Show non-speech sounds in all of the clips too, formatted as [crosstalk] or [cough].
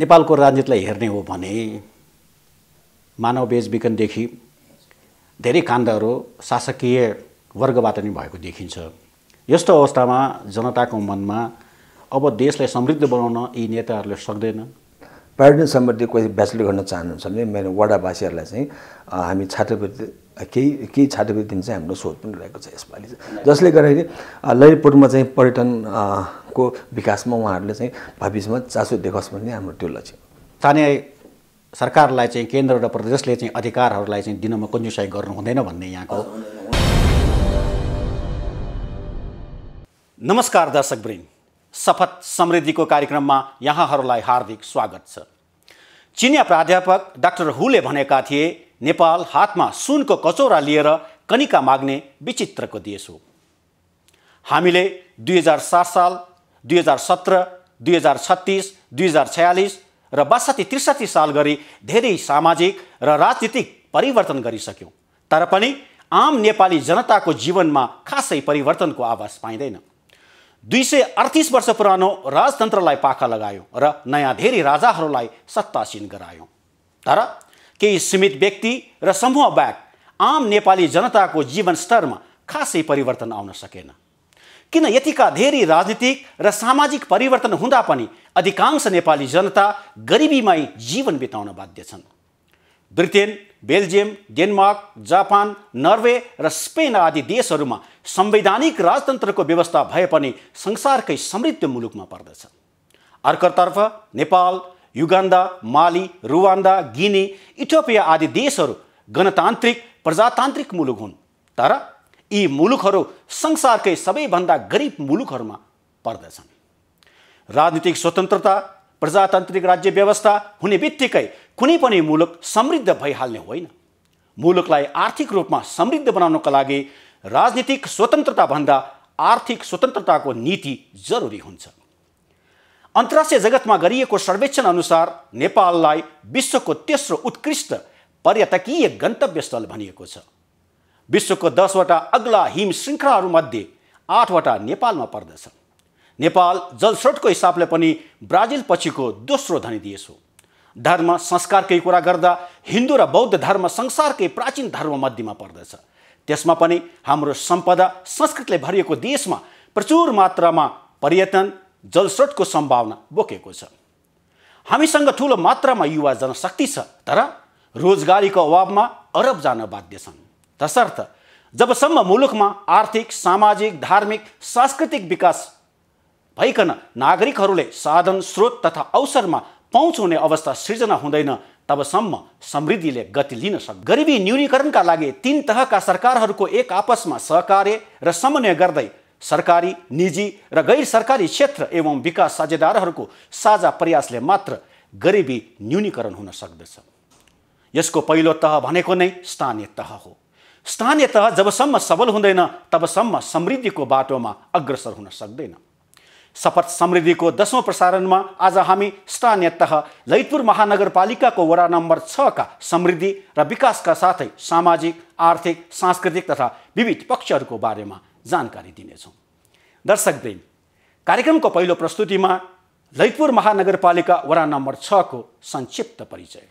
नेपालको राजनीतिलाई हेर्ने हो भने मानव बेचबिखनदेखि धेरै काण्डहरू शासकीय वर्गबाट नै भएको देखिन्छ यस्तो अवस्थामा जनताको मनमा अब देशलाई समृद्ध बनाउन यी नेताहरूले सक्दैनन् पर्यटन सम्बन्धी कोही ब्याचलर गर्न चाहनुहुन्छ भने मेरो वडावासीहरूलाई चाहिँ हामी छात्रवृत्ति केही केही छात्रवृत्ति दिने चाहिँ हाम्रो सोच पनि रहेको छ यसपालि जसले गर्दाखेरि ललितपुरमा चाहिँ पर्यटनको विकासमा उहाँहरूले चाहिँ भविष्यमा चासो देखोस् भन्ने हाम्रो त्यो लक्ष्य स्थानीय सरकारलाई चाहिँ केन्द्र र प्रदेशले चाहिँ अधिकारहरूलाई चाहिँ दिनमा कन्जुसाई गर्नु हुँदैन भन्ने यहाँको नमस्कार दर्शकवृन्द सफत समृद्धिको कार्यक्रममा यहाँहरूलाई हार्दिक स्वागत छ चिनिया प्राध्यापक डाक्टर हुले भनेका थिए नेपाल हातमा सुनको कचौरा लिएर कनिका माग्ने विचित्रको देश हो हामीले दुई हजार सात साल दुई हजार सत्र दुई हजार छत्तिस दुई हजार छयालिस र बासठी त्रिसठी साल गरी धेरै सामाजिक र राजनीतिक परिवर्तन गरिसक्यौँ तर पनि आम नेपाली जनताको जीवनमा खासै परिवर्तनको आवाज पाइँदैन दुई सय अडतिस वर्ष पुरानो राजतन्त्रलाई पाखा लगायो र नयाँ धेरै राजाहरूलाई सत्तासीन गरायो तर केही सीमित व्यक्ति र समूह बाहेक आम नेपाली जनताको जीवनस्तरमा खासै परिवर्तन आउन सकेन किन यतिका धेरै राजनीतिक र सामाजिक परिवर्तन हुँदा पनि अधिकांश नेपाली जनता गरिबीमै जीवन बिताउन बाध्य छन् Britain Belgium Denmark Japan Norway र स्पेन आदि देशहरूमा संवैधानिक राजतन्त्रको व्यवस्था भए पनि संसारकै समृद्ध मुलुकमा पर्दछ अर्कोतर्फ Nepal Uganda Mali Rwanda Guinea Ethiopia आदि देशहरू गणतान्त्रिक प्रजातान्त्रिक मुलुक हुन् तर यी मुलुकहरू संसारकै सबैभन्दा गरिब मुलुकहरूमा पर्दछन् राजनीतिक स्वतन्त्रता प्रजातान्त्रिक राज्य व्यवस्था हुने बित्तिकै कुनै पनि मुलुक समृद्ध भइहाल्ने होइन मुलुकलाई आर्थिक रूपमा समृद्ध बनाउनको लागि राजनीतिक स्वतन्त्रताभन्दा आर्थिक स्वतन्त्रताको नीति जरुरी हुन्छ अन्तर्राष्ट्रिय जगतमा गरिएको सर्वेक्षण अनुसार नेपाललाई विश्वको तेस्रो उत्कृष्ट पर्यटकीय गन्तव्य स्थल भनिएको छ विश्वको दसवटा अग्ला हिम श्रृङ्खलाहरूमध्ये आठवटा नेपालमा पर्दछन् नेपाल जलस्रोतको हिसाबले पनि ब्राजिल पछिको दोस्रो धनी देश हो धर्म संस्कारकै कुरा गर्दा हिन्दू र बौद्ध धर्म संसारकै प्राचीन धर्म मध्येमा पर्दछ त्यसमा पनि हाम्रो सम्पदा संस्कृतले भरिएको देशमा प्रचुर मात्रामा पर्यटन जलस्रोतको सम्भावना बोकेको छ हामीसँग ठुलो मात्रामा युवा जनशक्ति छ तर रोजगारीको अभावमा अरब जान बाध्य छन् तसर्थ जबसम्म मुलुकमा आर्थिक सामाजिक धार्मिक सांस्कृतिक विकास भइकन नागरिकहरूले साधन स्रोत तथा अवसरमा पहुँच हुने अवस्था सृजना हुँदैन तबसम्म समृद्धिले गति लिन सक्छ गरिबी न्यूनीकरणका लागि तीन तहका सरकारहरूको एक आपसमा सहकार्य र समन्वय गर्दै सरकारी निजी र गैर सरकारी क्षेत्र एवं विकास साझेदारहरूको साझा प्रयासले मात्र गरिबी न्यूनीकरण हुन सक्दछ यसको पहिलो तह भनेको नै स्थानीय तह हो स्थानीय तह जबसम्म सबल हुँदैन तबसम्म समृद्धिको बाटोमा अग्रसर हुन सक्दैन शपथ समृद्धिको दसौँ प्रसारणमा आज हामी स्थानीय ललितपुर महानगरपालिकाको वडा नम्बर छका समृद्धि र विकासका साथै सामाजिक आर्थिक सांस्कृतिक तथा विविध पक्षहरूको बारेमा जानकारी दिनेछौँ दर्शक दिन कार्यक्रमको पहिलो प्रस्तुतिमा ललितपुर महानगरपालिका वडा नम्बर छको संक्षिप्त परिचय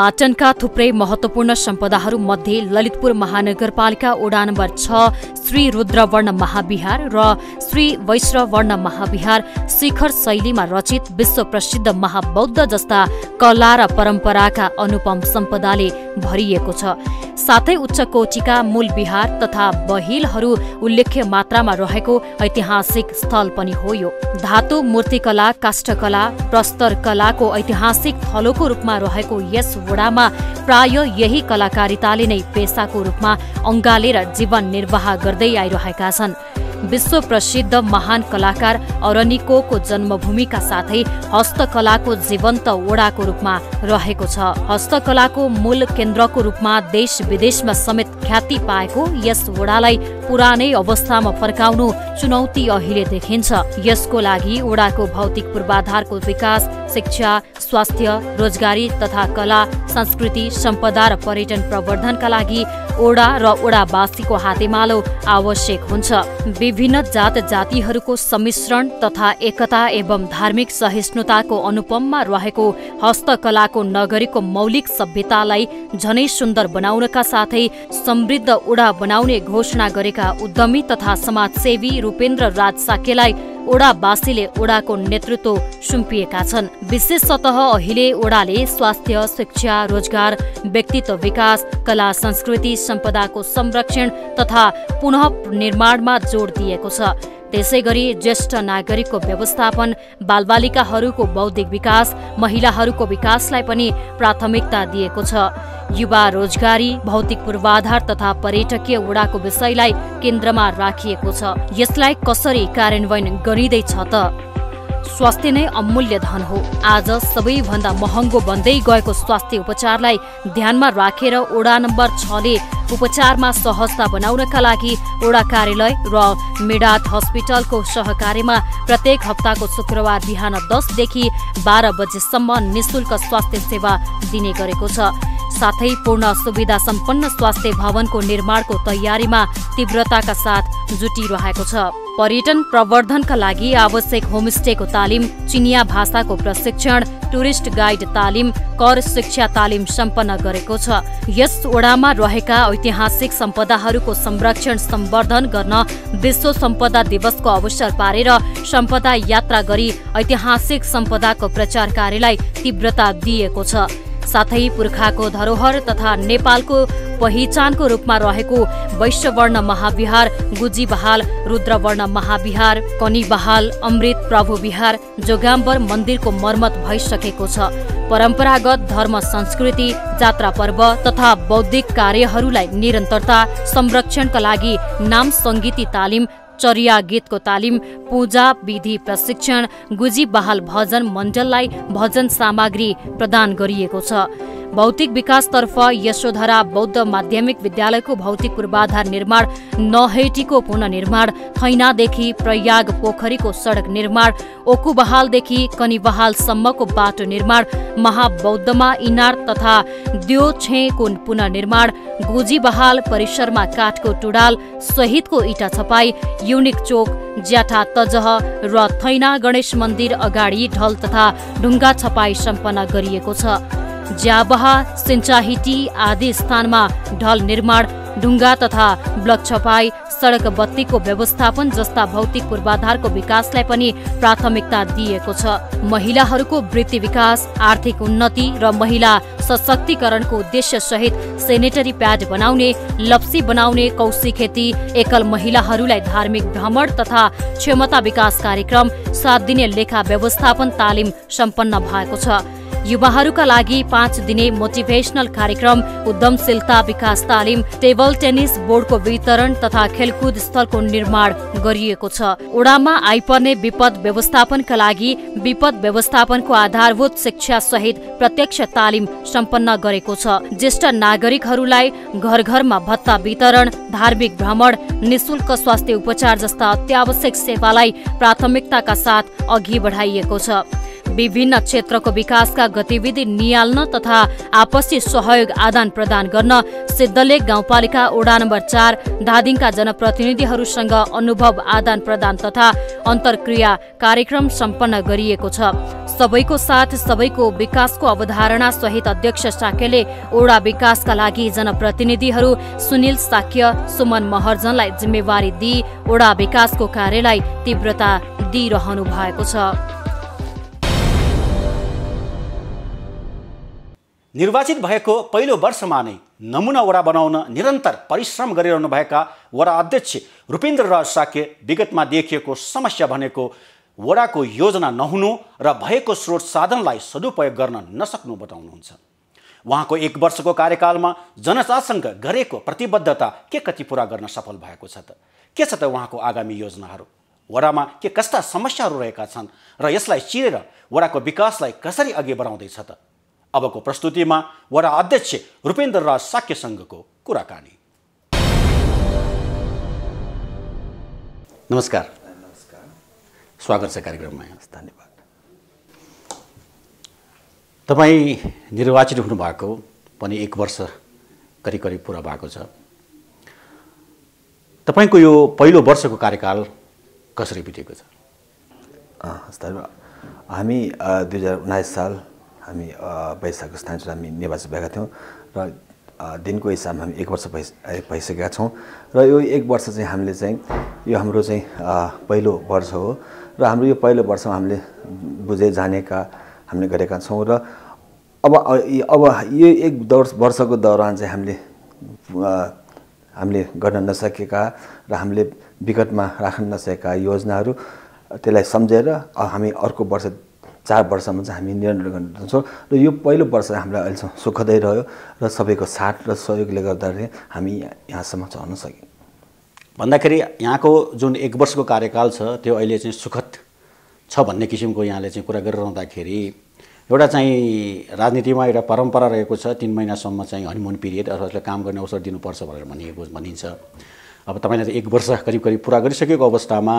पाटनका थुप्रै महत्त्वपूर्ण सम्पदाहरूमध्ये ललितपुर महानगरपालिका ओडा नम्बर छ श्री रुद्रवर्ण महाविहार र श्री वैश्रवर्ण महाविहार शिखर शैलीमा रचित विश्व प्रसिद्ध महाबौद्ध जस्ता कला र परम्पराका अनुपम सम्पदाले भरिएको छ साथै कोटीका मूल विहार तथा बहिलहरू उल्लेख्य मात्रामा रहेको ऐतिहासिक स्थल पनि हो यो धातु मूर्तिकला काष्ठकला प्रस्तर कलाको ऐतिहासिक थलोको रूपमा रहेको यस वडामा प्राय यही कलाकारिताले नै पेसाको रूपमा अङ्गालेर जीवन निर्वाह गर्दै आइरहेका छन् विश्व प्रसिद्ध महान कलाकार अरनिकोको जन्मभूमिका साथै हस्तकलाको जीवन्त ओडाको रूपमा रहेको छ हस्तकलाको मूल केन्द्रको रूपमा देश विदेशमा समेत ख्याति पाएको यस ओडालाई पुरानै अवस्थामा फर्काउनु चुनौती अहिले देखिन्छ यसको लागि ओडाको भौतिक पूर्वाधारको विकास शिक्षा स्वास्थ्य रोजगारी तथा कला संस्कृति सम्पदा र पर्यटन प्रवर्धनका लागि ओडा र ओडावासीको हातेमालो आवश्यक हुन्छ विभिन्न जात जातिहरूको सम्मिश्रण तथा एकता एवं धार्मिक सहिष्णुताको अनुपममा रहेको हस्तकलाको नगरीको मौलिक सभ्यतालाई झनै सुन्दर बनाउनका साथै समृद्ध ओडा बनाउने घोषणा गरेका उद्यमी तथा समाजसेवी रूपेन्द्र राज साकेलाई ओडावासीले ओडाको नेतृत्व सुम्पिएका छन् विशेष सतह अहिले ओडाले स्वास्थ्य शिक्षा रोजगार व्यक्तित्व विकास कला संस्कृति सम्पदाको संरक्षण तथा पुनः निर्माणमा जोड दिएको छ त्यसै गरी ज्येष्ठ नागरिकको व्यवस्थापन बालबालिकाहरूको बौद्धिक विकास महिलाहरूको विकासलाई पनि प्राथमिकता दिएको छ युवा रोजगारी भौतिक पूर्वाधार तथा पर्यटकीय उडाको विषयलाई केन्द्रमा राखिएको छ यसलाई कसरी कार्यान्वयन गरिँदैछ त स्वास्थ्य नै अमूल्य धन हो आज सबैभन्दा महँगो बन्दै गएको स्वास्थ्य उपचारलाई ध्यानमा राखेर ओडा नम्बर छले उपचारमा सहजता बनाउनका लागि ओडा कार्यालय र मेडात हस्पिटलको सहकार्यमा प्रत्येक हप्ताको शुक्रबार बिहान दसदेखि बाह्र बजेसम्म निशुल्क स्वास्थ्य सेवा दिने गरेको छ साथै पूर्ण सुविधा सम्पन्न स्वास्थ्य भवनको निर्माणको तयारीमा तीव्रताका साथ जुटिरहेको छ पर्यटन प्रवर्धनका लागि आवश्यक होमस्टेको तालिम चिनिया भाषाको प्रशिक्षण टुरिस्ट गाइड तालिम कर शिक्षा तालिम सम्पन्न गरेको छ यस ओडामा रहेका ऐतिहासिक सम्पदाहरूको संरक्षण सम्वर्धन गर्न विश्व सम्पदा दिवसको अवसर पारेर सम्पदा यात्रा गरी ऐतिहासिक सम्पदाको प्रचार कार्यलाई तीव्रता दिएको छ साथै पुर्खाको धरोहर तथा नेपालको पहिचानको रूपमा रहेको वैश्यवर्ण महाविहार गुजी बहाल रुद्रवर्ण महाविहार कनिबहाल अमृत प्रभु विहार जोगाम्बर मन्दिरको मर्मत भइसकेको छ परम्परागत धर्म संस्कृति जात्रा पर्व तथा बौद्धिक कार्यहरूलाई निरन्तरता संरक्षणका लागि नाम सङ्गीति तालिम चरिया गीतको तालिम पूजा विधि प्रशिक्षण गुजी बहाल भजन मण्डललाई भजन सामग्री प्रदान गरिएको छ भौतिक विकासतर्फ यशोधरा बौद्ध माध्यमिक विद्यालयको भौतिक पूर्वाधार निर्माण नहेटीको पुननिर्माण थैनादेखि प्रयाग पोखरीको सडक निर्माण ओकुबहालदेखि कनिबहालसम्मको बाटो निर्माण महाबौद्धमा इनार तथा द्यो छेको पुननिर्माण बहाल परिसरमा काठको टुडाल सहितको इटा छपाई युनिक चोक ज्याठा तजह र थैना गणेश मन्दिर अगाडि ढल तथा ढुङ्गा छपाई सम्पन्न गरिएको छ ज्याबहा सिन्चाहिटी आदि स्थानमा ढल निर्माण ढुङ्गा तथा ब्लक छपाई सडक बत्तीको व्यवस्थापन जस्ता भौतिक पूर्वाधारको विकासलाई पनि प्राथमिकता दिएको छ महिलाहरूको वृत्ति विकास आर्थिक उन्नति र महिला सशक्तिकरणको उद्देश्य सहित सेनेटरी प्याड बनाउने लप्सी बनाउने कौशी खेती एकल महिलाहरूलाई धार्मिक भ्रमण तथा क्षमता विकास कार्यक्रम सात दिने लेखा व्यवस्थापन तालिम सम्पन्न भएको छ युवाहरूका लागि पाँच दिने मोटिभेसनल कार्यक्रम उद्यमशीलता विकास तालिम टेबल टेनिस बोर्डको वितरण तथा खेलकुद स्थलको निर्माण गरिएको छ ओडामा आइपर्ने विपद व्यवस्थापनका लागि विपद व्यवस्थापनको आधारभूत शिक्षा सहित प्रत्यक्ष तालिम सम्पन्न गरेको छ ज्येष्ठ नागरिकहरूलाई घर घरमा भत्ता वितरण धार्मिक भ्रमण निशुल्क स्वास्थ्य उपचार जस्ता अत्यावश्यक सेवालाई प्राथमिकताका साथ अघि बढाइएको छ विभिन्न क्षेत्रको विकासका गतिविधि निहाल्न तथा आपसी सहयोग आदान प्रदान गर्न सिद्धले गाउँपालिका ओडा नम्बर चार धादिङका जनप्रतिनिधिहरूसँग अनुभव आदान प्रदान तथा अन्तर्क्रिया कार्यक्रम सम्पन्न गरिएको छ सबैको साथ सबैको विकासको अवधारणा सहित अध्यक्ष साक्यले ओडा विकासका लागि जनप्रतिनिधिहरू सुनिल साक्य सुमन महर्जनलाई जिम्मेवारी दिई ओडा विकासको कार्यलाई तीव्रता दिइरहनु भएको छ निर्वाचित भएको पहिलो वर्षमा नै नमुना वडा बनाउन निरन्तर परिश्रम गरिरहनुभएका वडा अध्यक्ष रूपेन्द्र राज साक्य विगतमा देखिएको समस्या भनेको वडाको योजना नहुनु र भएको स्रोत साधनलाई सदुपयोग गर्न नसक्नु बताउनुहुन्छ उहाँको एक वर्षको कार्यकालमा जनतासँग गरेको प्रतिबद्धता के कति पुरा गर्न सफल भएको छ त के छ त उहाँको आगामी योजनाहरू वडामा के कस्ता समस्याहरू रहेका छन् र यसलाई चिरेर वडाको विकासलाई कसरी अघि बढाउँदैछ त अबको प्रस्तुतिमा वडा अध्यक्ष रूपेन्द्र राज साक्यसँगको कुराकानी नमस्कार नमस्कार स्वागत छ कार्यक्रममा धन्यवाद तपाईँ निर्वाचित हुनुभएको पनि एक वर्ष करिब करिब पुरा भएको छ तपाईँको यो पहिलो वर्षको कार्यकाल कसरी बितेको छ धन्यवाद हामी दुई हजार उन्नाइस साल हामी स्थान चाहिँ हामी निर्वाचित भएका थियौँ र दिनको हिसाबमा हामी एक वर्ष भइ भइसकेका छौँ र यो एक वर्ष चाहिँ हामीले चाहिँ यो हाम्रो चाहिँ पहिलो वर्ष हो र हाम्रो यो पहिलो वर्षमा हामीले बुझे जानेका हामीले गरेका छौँ र अब अब यो एक वर्षको दौरान चाहिँ हामीले हामीले गर्न नसकेका र हामीले विगतमा राख्न नसकेका योजनाहरू त्यसलाई सम्झेर हामी अर्को वर्ष चार वर्षमा चाहिँ हामी निर्णय गर्छौँ र यो पहिलो वर्ष हामीलाई अहिलेसम्म सुखदै रह्यो र सबैको साथ र सहयोगले गर्दाखेरि हामी यहाँसम्म चढ्न सक्यौँ भन्दाखेरि यहाँको जुन एक वर्षको कार्यकाल छ त्यो अहिले चाहिँ सुखद छ भन्ने किसिमको यहाँले चाहिँ कुरा गरिरहँदाखेरि एउटा चाहिँ राजनीतिमा एउटा परम्परा रहेको छ तिन महिनासम्म चाहिँ हनिमुन पिरियड अथवा काम गर्ने अवसर दिनुपर्छ भनेर भनिएको भनिन्छ अब तपाईँले एक वर्ष करिब करिब पुरा गरिसकेको अवस्थामा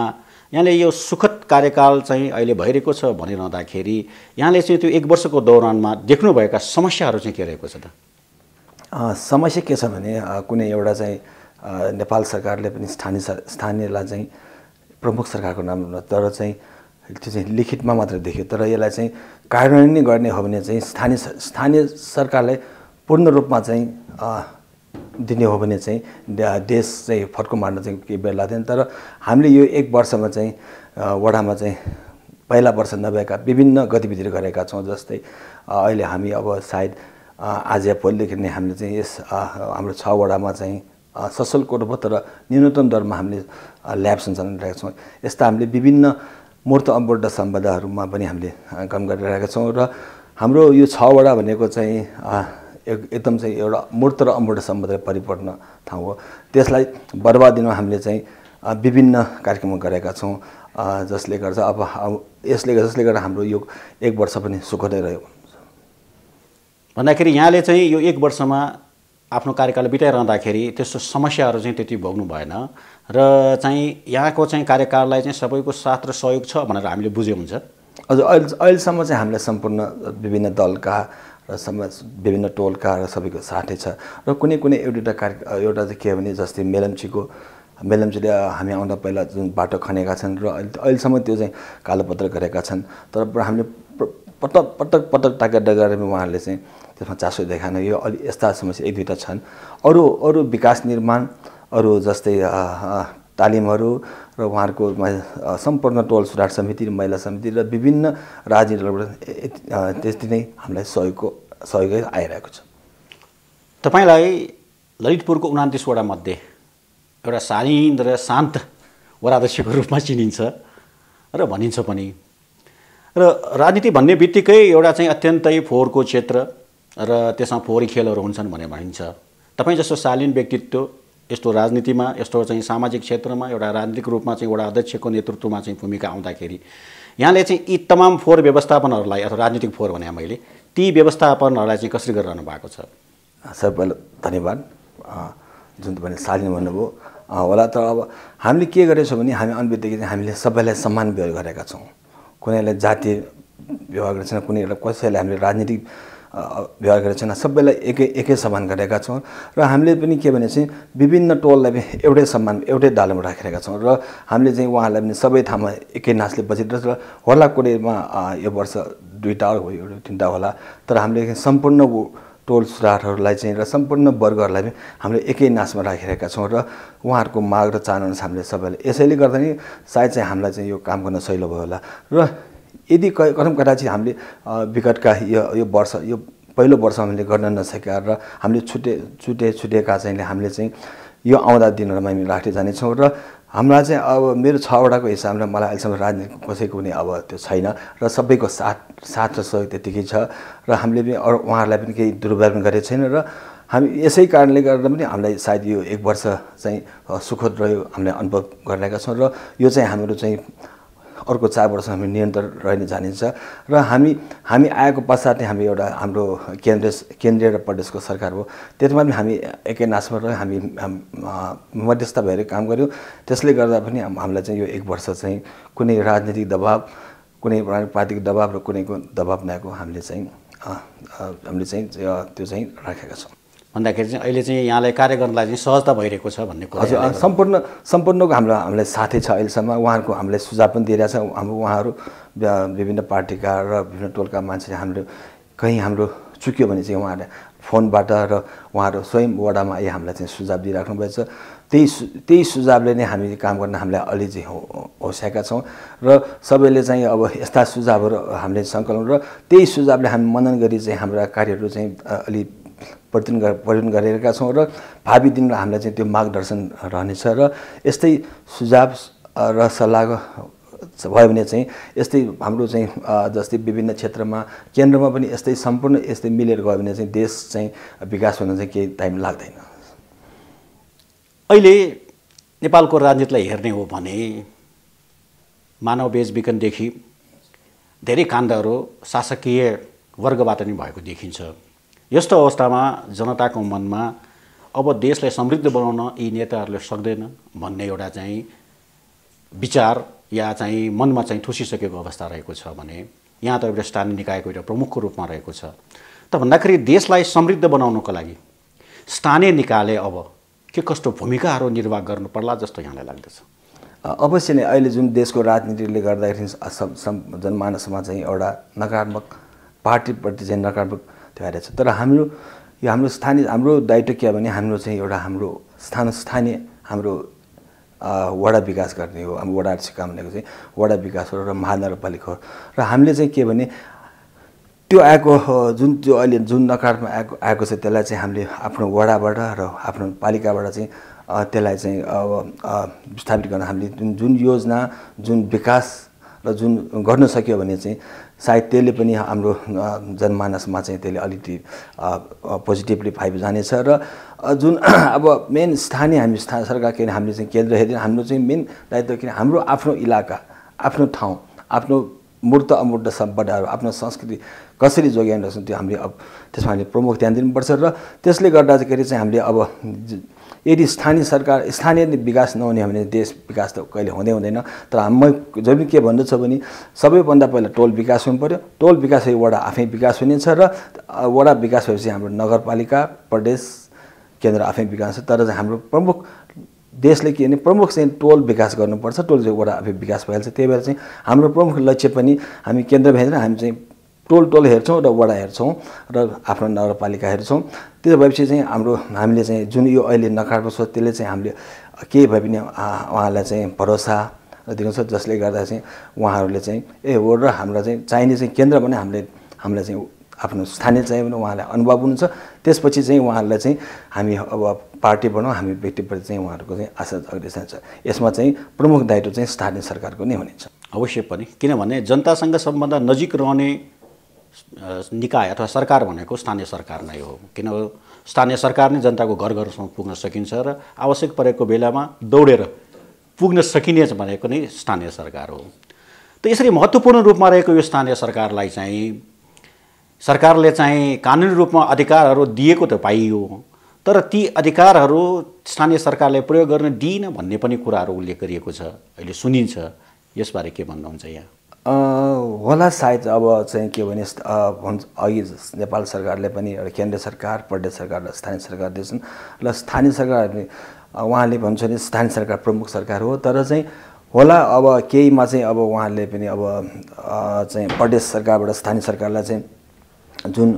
यहाँले यो सुखद कार्यकाल चाहिँ अहिले भइरहेको छ भनिरहँदाखेरि यहाँले चाहिँ त्यो एक वर्षको दौरानमा देख्नुभएका समस्याहरू चाहिँ के रहेको छ त समस्या के छ भने कुनै एउटा चाहिँ नेपाल सरकारले पनि स्थानीय स्थानीयलाई चाहिँ प्रमुख सरकारको नाम तर चाहिँ त्यो चाहिँ लिखितमा मात्र देख्यो तर यसलाई चाहिँ कार्यान्वयन गर्ने हो भने चाहिँ स्थानीय स्थानीय सरकारलाई पूर्ण रूपमा चाहिँ दिने हो भने चाहिँ देश चाहिँ फर्को मार्न चाहिँ केही बेर लाग्दैन तर हामीले यो एक वर्षमा चाहिँ वडामा चाहिँ पहिला वर्ष नभएका विभिन्न गतिविधिहरू गरेका छौँ जस्तै अहिले हामी अब सायद आज भोलिदेखि नै हामीले चाहिँ यस हाम्रो छवटामा चाहिँ सशल कोटबद्ध र न्यूनतम दरमा हामीले ल्याब सञ्चालन गरेका छौँ यस्ता हामीले विभिन्न मूर्त अमूर्त सम्बन्धहरूमा पनि हामीले काम गरिरहेका छौँ र हाम्रो यो छवटा भनेको चाहिँ एकदम चाहिँ एउटा मूर्त र अमूर्त सम्बन्ध परिपूर्ण ठाउँ हो त्यसलाई बर्बाद दिन हामीले चाहिँ विभिन्न कार्यक्रम गरेका छौँ जसले गर्दा अब यसले जसले गर्दा हाम्रो यो एक वर्ष पनि सुख नै रह्यो भन्दाखेरि यहाँले चाहिँ यो एक वर्षमा आफ्नो कार्यकाल बिताइरहँदाखेरि त्यस्तो समस्याहरू चाहिँ त्यति भोग्नु भएन र चाहिँ यहाँको चाहिँ कार्यकाललाई चाहिँ सबैको साथ र सहयोग छ भनेर हामीले बुझ्यो हुन्छ हजुर अहिले अहिलेसम्म चाहिँ हामीलाई सम्पूर्ण विभिन्न दलका समाज विभिन्न टोलका र सबैको साथै छ र कुनै कुनै एउटा कार्य एउटा चाहिँ के हो भने जस्तै मेलम्चीको मेलम्चीले हामी आउँदा पहिला जुन बाटो खनेका छन् र अहिले अहिलेसम्म त्यो चाहिँ कालोपत्र गरेका छन् तर हामीले पटक पटक पटक टार्गेट गरेर उहाँहरूले चाहिँ त्यसमा चासो देखाएन यो अलि यस्ता समस्या एक दुईवटा छन् अरू अरू विकास निर्माण अरू जस्तै तालिमहरू र उहाँहरूको सम्पूर्ण टोल सुधार समिति महिला समिति र विभिन्न राज्यहरूबाट त्यति नै हामीलाई सहयोगको सहयोग आइरहेको छ तपाईँलाई ललितपुरको उनातिसवटा मध्ये एउटा शालीन र शान्त वराध्यक्षको रूपमा चिनिन्छ र भनिन्छ पनि र राजनीति भन्ने बित्तिकै एउटा चाहिँ अत्यन्तै फोहोरको क्षेत्र र त्यसमा फोहोरी खेलहरू हुन्छन् भने भनिन्छ तपाईँ जस्तो शालीन व्यक्तित्व यस्तो राजनीतिमा यस्तो चाहिँ सामाजिक क्षेत्रमा एउटा राजनीतिक रूपमा चाहिँ एउटा अध्यक्षको नेतृत्वमा चाहिँ भूमिका आउँदाखेरि यहाँले चाहिँ यी तमाम फोहोर व्यवस्थापनहरूलाई अथवा राजनीतिक फोहोर भने मैले ती व्यवस्थापनहरूलाई चाहिँ कसरी गरिरहनु भएको छ सबैभन्दा धन्यवाद जुन तपाईँले सालिन भन्नुभयो होला तर अब हामीले के गरेछौँ भने हामी चाहिँ हामीले सबैलाई सम्मान व्यवहार गरेका छौँ कुनैलाई जातीय व्यवहार गरेको छैन कुनै कसैलाई हामीले राजनीतिक व्यवहार गरेको छैन सबैलाई एकै एकै सम्मान गरेका छौँ र हामीले पनि के भने चाहिँ विभिन्न टोललाई पनि एउटै सम्मान एउटै दालमा राखिरहेका छौँ र हामीले चाहिँ उहाँहरूलाई पनि सबै ठाउँमा एकै नाचले बजिरहेछ र होला कुनैमा यो वर्ष दुईवटा एउटा तिनवटा होला तर हामीले सम्पूर्ण टोल सुधारहरूलाई चाहिँ र सम्पूर्ण वर्गहरूलाई पनि हामीले एकै नाचमा राखिरहेका छौँ र उहाँहरूको माग र चाहना हामीले सबैले यसैले गर्दा नै सायद चाहिँ हामीलाई चाहिँ यो काम गर्न सहिलो भयो होला र यदि कथम चाहिँ हामीले विगतका यो यो वर्ष यो पहिलो वर्ष हामीले गर्न नसकेका र हामीले छुटे छुटे छुटेका चाहिँ हामीले चाहिँ यो आउँदा दिनहरूमा हामी राख्दै जानेछौँ र हाम्रा चाहिँ अब मेरो छवटाको हिसाबले मलाई अहिलेसम्म राजनीति कसैको पनि अब त्यो छैन र सबैको साथ साथ र सहयोग त्यतिकै छ र हामीले पनि अरू उहाँहरूलाई पनि केही दुर्व्यवहार पनि गरेको छैन र हामी यसै कारणले गर्दा पनि हामीलाई सायद यो एक वर्ष चाहिँ सुखद रह्यो हामीले अनुभव गरिरहेका छौँ र यो चाहिँ हाम्रो चाहिँ अर्को चार वर्ष हामी निरन्तर रहने जानिन्छ र हामी हामी आएको पश्चात नै हामी एउटा हाम्रो केन्द्र केन्द्रीय र प्रदेशको सरकार हो त्यसमा पनि हामी एकै नासमा रह्यो हामी मध्यस्थ भएर काम गऱ्यौँ त्यसले गर्दा पनि हामीलाई चाहिँ यो एक वर्ष चाहिँ कुनै राजनीतिक दबाब कुनै पार्टीको दबाब र कुनैको दबाब नआएको हामीले चाहिँ हामीले चाहिँ त्यो चाहिँ राखेका छौँ भन्दाखेरि चाहिँ अहिले चाहिँ यहाँलाई कार्य गर्नलाई चाहिँ सहजता भइरहेको छ भन्ने कुरा हजुर सम्पूर्ण सम्पूर्णको हाम्रो हामीलाई साथै छ अहिलेसम्म उहाँहरूको हामीलाई सुझाव पनि दिइरहेछ हाम्रो उहाँहरू विभिन्न पार्टीका र विभिन्न टोलका मान्छेले हाम्रो कहीँ हाम्रो चुक्यो भने चाहिँ उहाँहरूले फोनबाट र उहाँहरू स्वयं वडामा आइ हामीलाई चाहिँ सुझाव छ त्यही सु त्यही सुझावले नै हामी काम गर्न हामीलाई अलि चाहिँ होस्याएका छौँ र सबैले चाहिँ अब यस्ता सुझावहरू हामीले सङ्कलन र त्यही सुझावले हामी मनन गरी चाहिँ हाम्रा कार्यहरू चाहिँ अलि पर्यटन गर गरिरहेका छौँ र भावी दिनमा हामीलाई चाहिँ त्यो मार्गदर्शन रहनेछ र यस्तै सुझाव र सल्लाह भयो भने चाहिँ यस्तै हाम्रो चाहिँ जस्तै विभिन्न क्षेत्रमा केन्द्रमा पनि यस्तै सम्पूर्ण यस्तै मिलेर गयो भने चाहिँ देश चाहिँ विकास हुन चाहिँ केही टाइम लाग्दैन अहिले नेपालको राजनीतिलाई हेर्ने हो भने मानव बेचबिखनदेखि धेरै काण्डहरू शासकीय वर्गबाट नै भएको देखिन्छ यस्तो अवस्थामा जनताको मनमा अब देशलाई समृद्ध बनाउन यी नेताहरूले सक्दैन भन्ने एउटा चाहिँ विचार या चाहिँ मनमा चाहिँ थुसिसकेको अवस्था रहेको छ भने यहाँ त एउटा स्थानीय निकायको एउटा प्रमुखको रूपमा रहेको छ त भन्दाखेरि देशलाई समृद्ध बनाउनको लागि स्थानीय निकायले अब के कस्तो भूमिकाहरू निर्वाह गर्नु पर्ला जस्तो यहाँलाई लाग्दछ अवश्य नै अहिले जुन देशको राजनीतिले गर्दाखेरि जनमानसमा चाहिँ एउटा नकारात्मक पार्टीप्रति चाहिँ नकारात्मक त्यो आइरहेको छ तर हाम्रो यो हाम्रो स्थानीय हाम्रो दायित्व के हो भने हाम्रो चाहिँ एउटा हाम्रो स्थान स्थानीय हाम्रो वडा विकास गर्ने हो हाम्रो वडा काम भनेको चाहिँ वडा विकास हो र महानगरपालिका हो र हामीले चाहिँ के भने त्यो आएको जुन त्यो अहिले जुन नकारात्मक आएको आएको छ त्यसलाई चाहिँ हामीले आफ्नो वडाबाट र आफ्नो पालिकाबाट चाहिँ त्यसलाई चाहिँ अब विस्थापित गर्न हामीले जुन योजना जुन विकास र जुन गर्न सक्यो भने चाहिँ सायद त्यसले पनि हाम्रो जनमानसमा चाहिँ त्यसले अलिकति पोजिटिभली फाइभ जानेछ र जुन [clears throat] अब मेन स्थानीय हामी स्थानीय सरकार के अरे हामीले चाहिँ केन्द्र हेर्दैन हाम्रो चाहिँ मेन दायित्व के अरे हाम्रो आफ्नो इलाका आफ्नो ठाउँ आफ्नो मूर्त अमूर्त सम्पदाहरू आफ्नो संस्कृति कसरी जोगाइरहेछौँ त्यो हामीले अब त्यसमा हामीले प्रमुख ध्यान दिनुपर्छ र त्यसले गर्दा चाहिँ के चाहिँ हामीले अब यदि स्थानीय सरकार स्थानीय विकास नहुने हो भने देश विकास त कहिले हुँदै हुँदैन तर हामी जहिले के भन्दैछ भने सबैभन्दा पहिला टोल विकास हुनु पऱ्यो टोल विकास वडा आफै विकास हुनेछ र वडा विकास भएपछि हाम्रो नगरपालिका प्रदेश केन्द्र आफै विकास हुन्छ तर हाम्रो प्रमुख देशले के भने प्रमुख चाहिँ टोल विकास गर्नुपर्छ टोल चाहिँ वडा आफै विकास भइहाल्छ त्यही भएर चाहिँ हाम्रो प्रमुख लक्ष्य पनि हामी केन्द्र भएर हामी चाहिँ टोल टोल हेर्छौँ र वडा हेर्छौँ र आफ्नो नगरपालिका हेर्छौँ त्यसो भएपछि चाहिँ हाम्रो हामीले चाहिँ जुन यो अहिले नकारात्मक छ त्यसले चाहिँ हामीले केही भए पनि उहाँलाई चाहिँ भरोसा छ जसले गर्दा चाहिँ उहाँहरूले चाहिँ ए हो र हाम्रो चाहिँ चाहिने चाहिँ केन्द्र भने हामीले हामीलाई चाहिँ आफ्नो स्थानीय चाहियो भने उहाँलाई अनुभव हुनुहुन्छ त्यसपछि चाहिँ उहाँहरूलाई चाहिँ हामी अब पार्टी बनाउँ हामी व्यक्तिप्रति चाहिँ उहाँहरूको चाहिँ आशा जागृत छ यसमा चाहिँ प्रमुख दायित्व चाहिँ स्थानीय सरकारको नै हुनेछ अवश्य पनि किनभने जनतासँग सम्बन्ध नजिक रहने निकाय अथवा सरकार भनेको स्थानीय सरकार नै हो किन स्थानीय सरकार नै जनताको घर घरसम्म पुग्न सकिन्छ र आवश्यक परेको बेलामा दौडेर पुग्न सकिने भनेको नै स्थानीय सरकार हो त यसरी महत्त्वपूर्ण रूपमा रहेको यो स्थानीय सरकारलाई चाहिँ सरकारले चाहिँ कानुनी रूपमा अधिकारहरू दिएको त पाइयो तर ती अधिकारहरू स्थानीय सरकारले प्रयोग गर्न दिइनँ भन्ने पनि कुराहरू उल्लेख गरिएको छ अहिले सुनिन्छ यसबारे के भन्नुहुन्छ यहाँ होला सायद अब चाहिँ के भने अघि नेपाल सरकारले पनि एउटा केन्द्र सरकार प्रदेश सरकार र स्थानीय सरकार दिन्छन् र स्थानीय सरकारहरूले उहाँले भन्छ नि स्थानीय सरकार प्रमुख सरकार हो तर चाहिँ होला अब केहीमा चाहिँ अब उहाँहरूले पनि अब चाहिँ प्रदेश सरकारबाट स्थानीय सरकारलाई चाहिँ जुन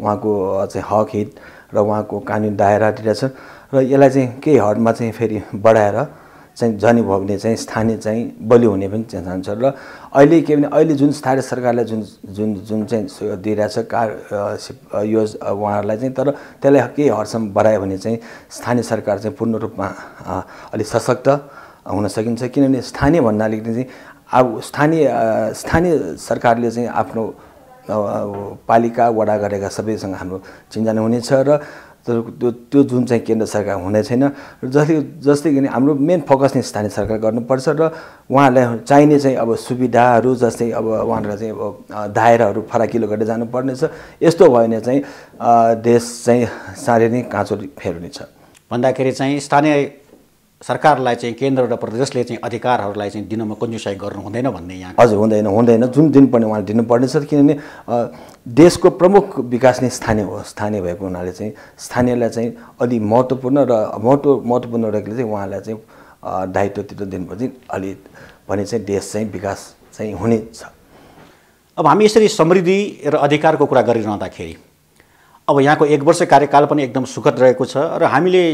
उहाँको चाहिँ हक हित र उहाँको कानुन दायरा छ र यसलाई चाहिँ केही हदमा चाहिँ फेरि बढाएर चाहिँ जाने भयो भने चाहिँ स्थानीय चाहिँ बलियो हुने पनि चाहन्छ र अहिले के भने अहिले जुन स्थानीय सरकारलाई जुन जुन जुन चाहिँ दिइरहेछ कार यो उहाँहरूलाई चाहिँ तर त्यसलाई केही हरसम्म बढायो भने चाहिँ स्थानीय सरकार चाहिँ पूर्ण रूपमा अलिक सशक्त हुन सकिन्छ किनभने स्थानीय भन्नाले चाहिँ अब स्थानीय स्थानीय सरकारले चाहिँ आफ्नो पालिका वडा गरेका सबैसँग हाम्रो चिन्जान हुनेछ र तर त्यो त्यो जुन चाहिँ केन्द्र सरकार हुने छैन जसले जस्तै किन हाम्रो मेन फोकस नै स्थानीय सरकार गर्नुपर्छ र उहाँहरूलाई चाहिने चाहिँ अब सुविधाहरू जस्तै अब उहाँहरूलाई चाहिँ अब दायराहरू फराकिलो गरेर जानुपर्नेछ यस्तो भयो भने चाहिँ देश चाहिँ साह्रै नै काँचो फेर्नेछ भन्दाखेरि चाहिँ स्थानीय सरकारलाई चाहिँ केन्द्र र प्रदेशले चाहिँ अधिकारहरूलाई चाहिँ दिनमा कन्जुसाई गर्नु हुँदैन भन्ने यहाँ हजुर हुँदैन हुँदैन जुन दिन पनि उहाँले दिनुपर्नेछ किनभने देशको प्रमुख विकास नै स्थानीय हो स्थानीय भएको हुनाले चाहिँ स्थानीयलाई चाहिँ अलि महत्त्वपूर्ण र महत्त्व महत्त्वपूर्ण रहेकोले चाहिँ उहाँलाई चाहिँ दायित्वतिर दिनुपर्छ अलि भने चाहिँ देश चाहिँ विकास चाहिँ हुनेछ अब हामी यसरी समृद्धि र अधिकारको कुरा गरिरहँदाखेरि अब यहाँको एक वर्ष कार्यकाल पनि एकदम सुखद रहेको छ र हामीले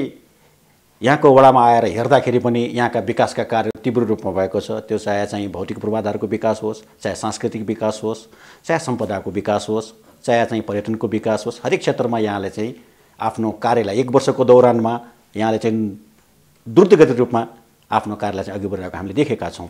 यहाँको वडामा आएर हेर्दाखेरि पनि यहाँका विकासका कार्य तीव्र रूपमा भएको छ त्यो चाहे चाहिँ भौतिक पूर्वाधारको विकास होस् चाहे सांस्कृतिक विकास होस् चाहे सम्पदाको विकास होस् चाहे चाहिँ पर्यटनको विकास होस् हरेक क्षेत्रमा यहाँले चाहिँ आफ्नो कार्यलाई एक वर्षको दौरानमा यहाँले चाहिँ द्रुतगति रूपमा आफ्नो कार्यलाई चाहिँ अघि बढाएको हामीले देखेका छौँ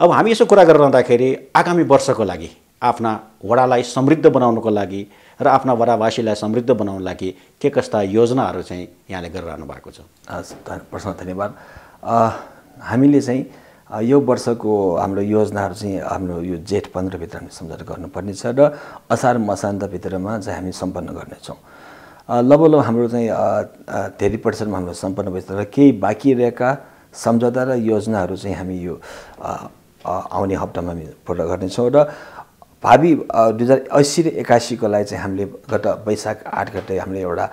अब हामी यसो कुरा गरिरहँदाखेरि आगामी वर्षको लागि आफ्ना वडालाई समृद्ध बनाउनको लागि र आफ्ना वडावासीलाई समृद्ध बनाउन लागि के कस्ता योजनाहरू चाहिँ यहाँले गरिरहनु भएको छ हस् प्रश्न धन्यवाद हामीले चाहिँ यो वर्षको हाम्रो योजनाहरू चाहिँ हाम्रो यो जेठ पन्ध्रभित्र हामी सम्झौता गर्नुपर्नेछ र असार मसान्तभित्रमा चाहिँ हामी सम्पन्न गर्नेछौँ लगभग हाम्रो चाहिँ धेरै प्रतिशतमा हाम्रो सम्पन्न भइसक्यो र केही बाँकी रहेका सम्झौता र योजनाहरू चाहिँ हामी यो आउने हप्तामा हामी पुरा गर्नेछौँ र भावी दुई हजार असी र एकासीको लागि चाहिँ हामीले गत वैशाख आठ गते हामीले एउटा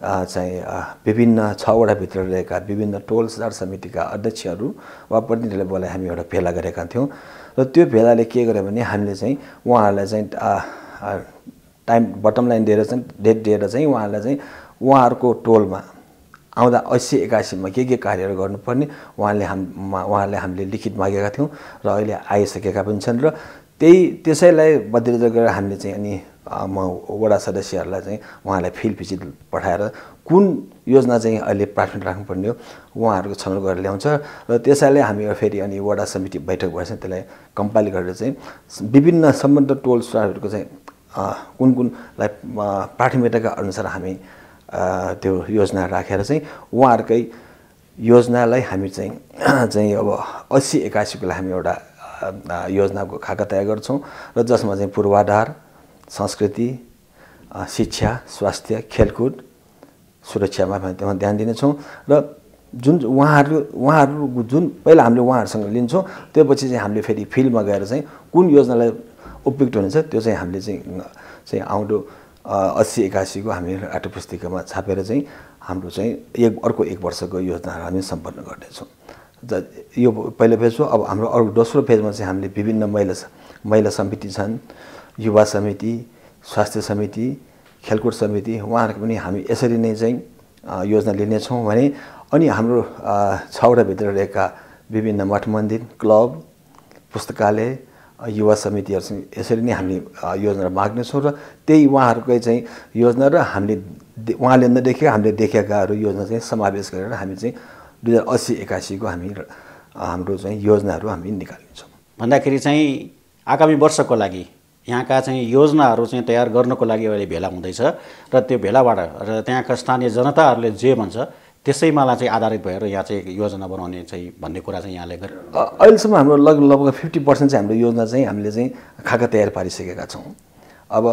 चाहिँ विभिन्न छवटाभित्र रहेका विभिन्न टोल सुधार समितिका अध्यक्षहरू वा प्रतिनिधिहरूले बोलाए हामी एउटा भेला गरेका थियौँ र त्यो भेलाले के गर्यो भने हामीले चाहिँ उहाँहरूलाई चाहिँ टाइम बटम लाइन दिएर चाहिँ डेट दिएर चाहिँ उहाँहरूलाई चाहिँ उहाँहरूको टोलमा आउँदा असी एकासीमा के के कार्यहरू गर्नुपर्ने उहाँले हाम उहाँहरूले हामीले लिखित मागेका थियौँ र अहिले आइसकेका पनि छन् र त्यही त्यसैलाई मध्यनजर गरेर हामीले चाहिँ अनि म वडा सदस्यहरूलाई चाहिँ उहाँलाई फिल्ड भिजिट पठाएर कुन योजना चाहिँ अहिले प्राथमिक राख्नुपर्ने हो उहाँहरूको छलफल गरेर ल्याउँछ र त्यसैले हामी फेरि अनि वडा समिति बैठक भएछ त्यसलाई कम्पाइल गरेर चाहिँ विभिन्न सम्बन्ध टोल स्टाफहरूको चाहिँ कुन कुनलाई प्राथमिकताका अनुसार हामी त्यो योजना राखेर चाहिँ उहाँहरूकै योजनालाई हामी चाहिँ [clears throat] चाहिँ अब असी एकासीको लागि हामी एउटा योजनाको खाका तयार गर्छौँ र जसमा चाहिँ पूर्वाधार संस्कृति शिक्षा स्वास्थ्य खेलकुद सुरक्षामा पनि ध्यान दिनेछौँ र जुन उहाँहरू उहाँहरू जुन पहिला हामीले उहाँहरूसँग लिन्छौँ त्यो पछि चाहिँ हामीले फेरि फिल्डमा गएर चाहिँ कुन योजनालाई उपयुक्त हुनेछ त्यो चाहिँ हामीले चाहिँ चाहिँ आउँदो अस्सी एकासीको हामीले पुस्तिकामा छापेर चाहिँ हाम्रो चाहिँ एक अर्को एक वर्षको योजनाहरू हामी सम्पन्न गर्नेछौँ यो पहिलो फेज हो अब हाम्रो अरू दोस्रो फेजमा चाहिँ हामीले विभिन्न महिला महिला समिति छन् युवा समिति स्वास्थ्य समिति खेलकुद समिति उहाँहरूको पनि हामी यसरी नै चाहिँ योजना लिनेछौँ भने अनि हाम्रो भित्र रहेका विभिन्न मठ मन्दिर क्लब पुस्तकालय युवा समितिहरूसँग यसरी नै हामी योजना माग्नेछौँ र त्यही उहाँहरूकै चाहिँ योजना र हामीले उहाँले नदेखेका हामीले देखेकाहरू योजना चाहिँ समावेश गरेर हामी चाहिँ दुई हजार असी एकासीको हामी हाम्रो चाहिँ योजनाहरू हामी निकालिन्छौँ भन्दाखेरि चाहिँ आगामी वर्षको लागि यहाँका चाहिँ योजनाहरू चाहिँ तयार गर्नको लागि अहिले भेला हुँदैछ र त्यो भेलाबाट र त्यहाँका स्थानीय जनताहरूले जे भन्छ त्यसैमालाई चाहिँ आधारित भएर यहाँ चाहिँ योजना बनाउने चाहिँ भन्ने कुरा चाहिँ यहाँले गरेर अहिलेसम्म हाम्रो लगभग लगभग फिफ्टी पर्सेन्ट चाहिँ हाम्रो योजना चाहिँ हामीले चाहिँ खाका तयार पारिसकेका छौँ अब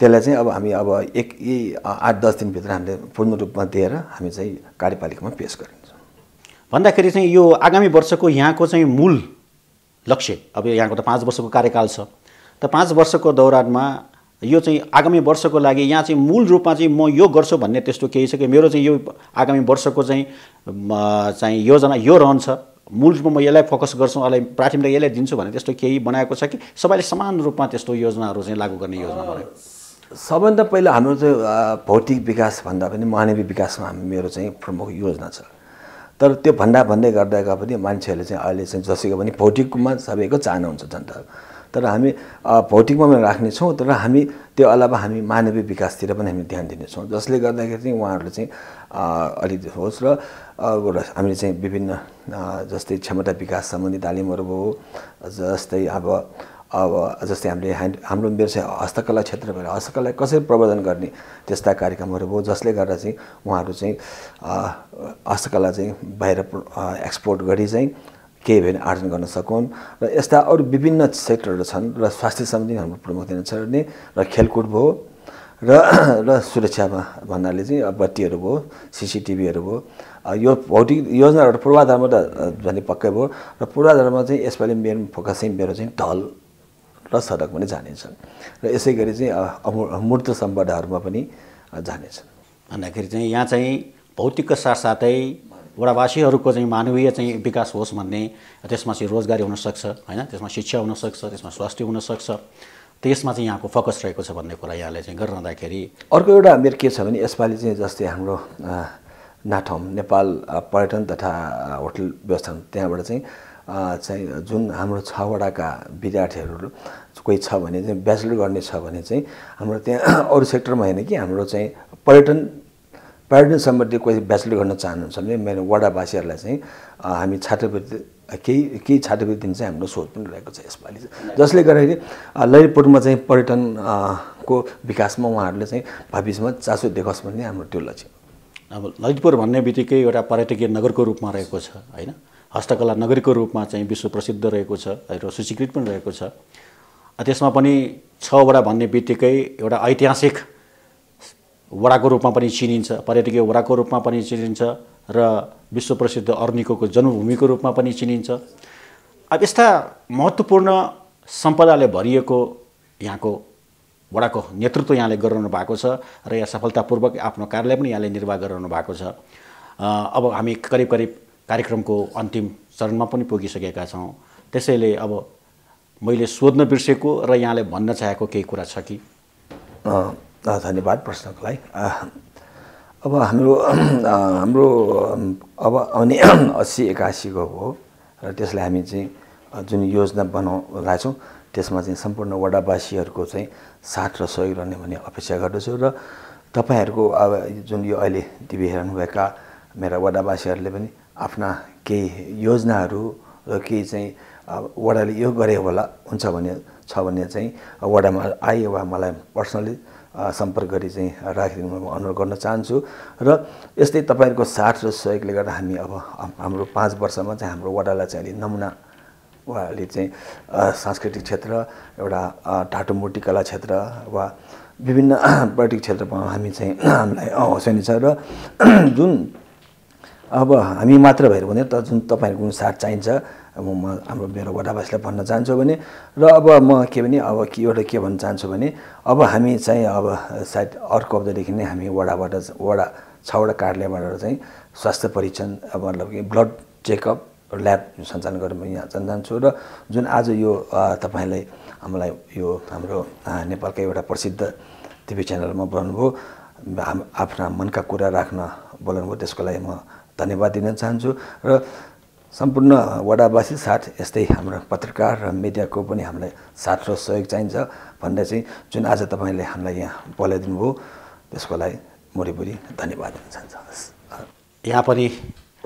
त्यसलाई चाहिँ अब हामी अब एक यही आठ दस दिनभित्र हामीले पूर्ण रूपमा दिएर हामी चाहिँ कार्यपालिकामा पेस गऱ्यौँ भन्दाखेरि चाहिँ यो आगामी वर्षको यहाँको चाहिँ मूल लक्ष्य अब यहाँको त पाँच वर्षको कार्यकाल छ त पाँच वर्षको दौरानमा यो चाहिँ आगामी वर्षको लागि यहाँ चाहिँ मूल रूपमा चाहिँ म यो गर्छु भन्ने त्यस्तो केही छ कि मेरो चाहिँ यो आगामी वर्षको चाहिँ चाहिँ योजना यो रहन्छ मूल रूपमा म यसलाई फोकस गर्छु यसलाई प्राथमिकता यसलाई दिन्छु भन्ने त्यस्तो केही बनाएको छ कि सबैले समान रूपमा त्यस्तो योजनाहरू चाहिँ लागू गर्ने योजना बनायो सबभन्दा पहिला हाम्रो चाहिँ भौतिक विकासभन्दा पनि मानवीय विकासमा हामी मेरो चाहिँ प्रमुख योजना छ तर त्यो भन्दा भन्दै गर्दा पनि मान्छेहरूले चाहिँ अहिले चाहिँ जसैको पनि भौतिकमा सबैको चाहना हुन्छ जनता तर हामी भौतिकमा पनि राख्नेछौँ तर हामी त्यो अलावा हामी मानवीय विकासतिर पनि हामी ध्यान दिनेछौँ जसले गर्दाखेरि चाहिँ उहाँहरूले चाहिँ अलिक होस् र हामीले चाहिँ विभिन्न जस्तै क्षमता विकास सम्बन्धी तालिमहरू भयो जस्तै अब अब जस्तै हामीले ह्यान्ड हाम्रो व्यवसाय हस्तकला क्षेत्र भएर हस्तकला कसरी प्रवर्धन गर्ने त्यस्ता कार्यक्रमहरू भयो जसले गर्दा चाहिँ उहाँहरू चाहिँ हस्तकला चाहिँ बाहिर एक्सपोर्ट गरी चाहिँ केही भएन आर्जन गर्न सकुन् र यस्ता अरू विभिन्न सेक्टरहरू छन् र स्वास्थ्य सम्बन्धी हाम्रो प्रमुख दिन दिनचर्ने र खेलकुद भयो र र सुरक्षामा भन्नाले चाहिँ अब बत्तीहरू भयो सिसिटिभीहरू भयो यो भौतिक योजनाहरू पूर्वाधारमा त झन् पक्कै भयो र पूर्वाधारमा चाहिँ यसपालि मेन फोकस चाहिँ मेरो चाहिँ ढल र सडक पनि जानेछन् र यसै गरी चाहिँ मूर्त अमूर्त सम्पदाहरूमा पनि जानेछ भन्दाखेरि चाहिँ यहाँ चाहिँ भौतिकको साथसाथै वडावासीहरूको चाहिँ मानवीय चाहिँ विकास होस् भन्ने त्यसमा चाहिँ रोजगारी हुनसक्छ होइन त्यसमा शिक्षा हुनसक्छ त्यसमा स्वास्थ्य हुनसक्छ त्यसमा चाहिँ यहाँको फोकस रहेको छ भन्ने कुरा यहाँले चाहिँ गरिरहँदाखेरि अर्को एउटा मेरो के छ भने यसपालि चाहिँ जस्तै हाम्रो नाठम नेपाल पर्यटन तथा होटल व्यवस्थापन त्यहाँबाट चाहिँ चाहिँ जुन हाम्रो छवटाका विद्यार्थीहरू कोही छ भने चाहिँ ब्याचलर गर्ने छ भने चाहिँ हाम्रो त्यहाँ [coughs] अरू सेक्टरमा होइन कि हाम्रो चाहिँ पर्यटन पर्यटन सम्बन्धी कोही ब्याचलर गर्न चाहनुहुन्छ भने मेरो वडावासीहरूलाई चाहिँ हामी छात्रवृत्ति केही केही छात्रवृत्ति चाहिँ हाम्रो सोच पनि रहेको छ यसपालि जसले गर्दाखेरि ललितपुरमा चाहिँ पर्यटनको विकासमा उहाँहरूले चाहिँ भविष्यमा चासो देखोस् भन्ने हाम्रो त्यो लक्ष्य अब ललितपुर भन्ने बित्तिकै एउटा पर्यटकीय नगरको रूपमा रहेको छ होइन हस्तकला नगरीको रूपमा चाहिँ विश्व प्रसिद्ध रहेको छ र सूचीकृत पनि रहेको छ त्यसमा पनि छवटा भन्ने बित्तिकै एउटा ऐतिहासिक वडाको रूपमा पनि चिनिन्छ पर्यटकीय वडाको रूपमा पनि चिनिन्छ र विश्व प्रसिद्ध अर्निकोको जन्मभूमिको रूपमा पनि चिनिन्छ अब यस्ता महत्त्वपूर्ण सम्पदाले भरिएको यहाँको वडाको नेतृत्व यहाँले गरिरहनु भएको छ र यहाँ सफलतापूर्वक आफ्नो कार्यालय पनि यहाँले निर्वाह गराउनु भएको छ अब हामी करिब करिब कार्यक्रमको अन्तिम चरणमा पनि पुगिसकेका छौँ त्यसैले अब मैले सोध्न बिर्सेको र यहाँले भन्न चाहेको केही कुरा छ कि धन्यवाद प्रश्नको लागि अब हाम्रो हाम्रो अब आउने [clears throat] अस्सी एकासीको हो र त्यसलाई हामी चाहिँ जुन योजना बनाउरहेका छौँ त्यसमा चाहिँ सम्पूर्ण वडावासीहरूको चाहिँ साथ र सहयोग रहने भन्ने अपेक्षा गर्दछु र तपाईँहरूको अब जुन यो अहिले टिभी हेर्नुभएका मेरा वडावासीहरूले पनि आफ्ना केही योजनाहरू र केही चाहिँ वडाले यो गरे होला हुन्छ भने छ भने चाहिँ वडामा आए वा मलाई पर्सनली सम्पर्क गरी चाहिँ राखिदिनु म अनुरोध गर्न चाहन्छु र यस्तै तपाईँहरूको साथ र सहयोगले गर्दा हामी अब हाम्रो पाँच वर्षमा चाहिँ हाम्रो वडालाई चाहिँ अलिक नमुना उहाँहरूले चाहिँ सांस्कृतिक क्षेत्र एउटा ढाटुमूर्ति कला क्षेत्र वा विभिन्न [clears throat] पर्यटक क्षेत्रमा हामी चाहिँ [clears throat] हामीलाई हौसनी छ र [clears throat] जुन अब हामी मात्र भएर भने त जुन तपाईँहरूको साथ चाहिन्छ अब म हाम्रो मेरो वडावासीलाई भन्न चाहन्छु भने र अब म के भने अब के एउटा के भन्न चाहन्छु भने अब हामी चाहिँ अब सायद अर्को हप्तादेखि नै हामी वडाबाट वडा छवटा कार्यालयबाट चाहिँ स्वास्थ्य परीक्षण अब मतलब कि ब्लड चेकअप ल्याब सञ्चालन गरेर म यहाँ जान्छु र जुन आज यो तपाईँलाई हामीलाई यो हाम्रो नेपालकै एउटा प्रसिद्ध टिभी च्यानलमा बोल्नुभयो हाम आफ्ना मनका कुरा राख्न बोलाउनुभयो त्यसको लागि म धन्यवाद दिन चाहन्छु र सम्पूर्ण वडावासी साथ यस्तै हाम्रो पत्रकार र मिडियाको पनि हामीलाई साथ र सहयोग चाहिन्छ भन्दा चाहिँ जुन आज तपाईँले हामीलाई यहाँ बोलाइदिनु भयो त्यसको लागि मरिपुरी धन्यवाद दिन चाहन्छु यहाँ पनि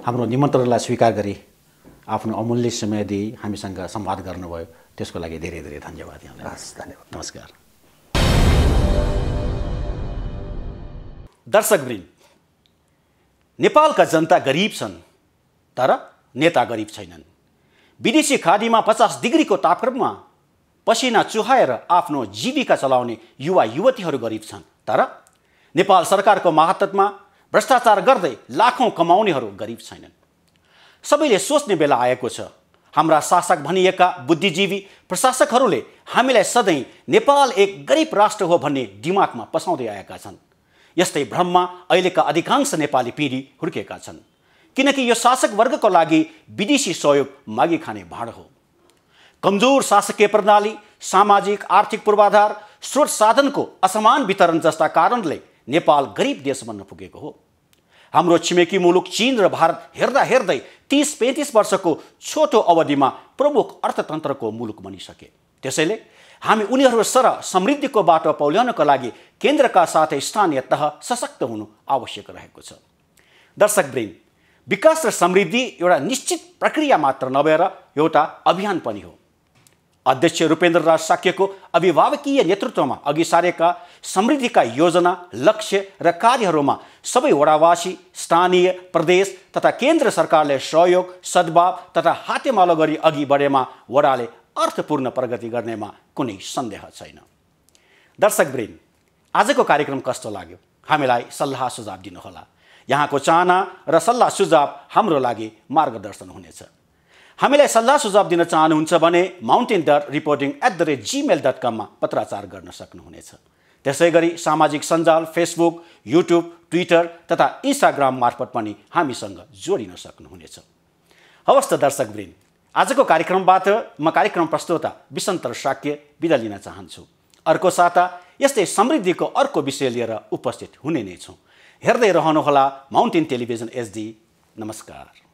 हाम्रो निमन्त्रणालाई स्वीकार गरी आफ्नो अमूल्य समय दिई हामीसँग सम्वाद गर्नुभयो त्यसको लागि धेरै धेरै धन्यवाद यहाँलाई हस् धन्यवाद नमस्कार दर्शकवृन्द नेपालका जनता गरिब छन् तर नेता गरिब छैनन् विदेशी खाडीमा पचास डिग्रीको तापक्रममा पसिना चुहाएर आफ्नो जीविका चलाउने युवा युवतीहरू गरिब छन् तर नेपाल सरकारको महत्त्वमा भ्रष्टाचार गर्दै लाखौँ कमाउनेहरू गरिब छैनन् सबैले सोच्ने बेला आएको छ हाम्रा शासक भनिएका बुद्धिजीवी प्रशासकहरूले हामीलाई सधैँ नेपाल एक गरिब राष्ट्र हो भन्ने दिमागमा पसाउँदै आएका छन् यस्तै भ्रममा अहिलेका अधिकांश नेपाली पिँढी हुर्केका छन् किनकि यो शासक वर्गको लागि विदेशी सहयोग मागी खाने भाँड हो कमजोर शासकीय प्रणाली सामाजिक आर्थिक पूर्वाधार स्रोत साधनको असमान वितरण जस्ता कारणले नेपाल गरिब देश बन्न पुगेको हो हाम्रो छिमेकी मुलुक चिन र भारत हेर्दा हेर्दै तिस पैँतिस वर्षको छोटो अवधिमा प्रमुख अर्थतन्त्रको मुलुक बनिसके त्यसैले हामी उनीहरू सर समृद्धिको बाटो पौल्याउनको लागि केन्द्रका साथै स्थानीय तह सशक्त हुनु आवश्यक रहेको छ दर्शक ब्रेन विकास र समृद्धि एउटा निश्चित प्रक्रिया मात्र नभएर एउटा अभियान पनि हो अध्यक्ष रूपेन्द्र राज साक्यको अभिभावकीय नेतृत्वमा अघि सारेका समृद्धिका योजना लक्ष्य र कार्यहरूमा सबै वडावासी स्थानीय प्रदेश तथा केन्द्र सरकारले सहयोग सद्भाव तथा हातेमालो गरी अघि बढेमा वडाले अर्थपूर्ण प्रगति गर्नेमा कुनै सन्देह छैन दर्शकवृन्द आजको कार्यक्रम कस्तो लाग्यो हामीलाई सल्लाह सुझाव दिनुहोला यहाँको चाहना र सल्लाह सुझाव हाम्रो लागि मार्गदर्शन हुनेछ हामीलाई सल्लाह सुझाव दिन चाहनुहुन्छ भने mountain door reporting at the rate Gmail dot कममा पत्राचार गर्न सक्नुहुनेछ त्यसै गरी सामाजिक सञ्जाल फेसबुक युट्युब ट्विटर तथा इन्स्टाग्राम मार्फत पनि हामीसँग जोडिन सक्नुहुनेछ हवस् त दर्शकवृन्द आजको कार्यक्रमबाट म कार्यक्रम प्रस्तोता विशन्तर शाक्य बिदा लिन चाहन्छु अर्को साता यस्तै समृद्धिको अर्को विषय लिएर उपस्थित हुने नै छौँ हेर्दै रहनुहोला माउन्टेन टेलिभिजन एचडी नमस्कार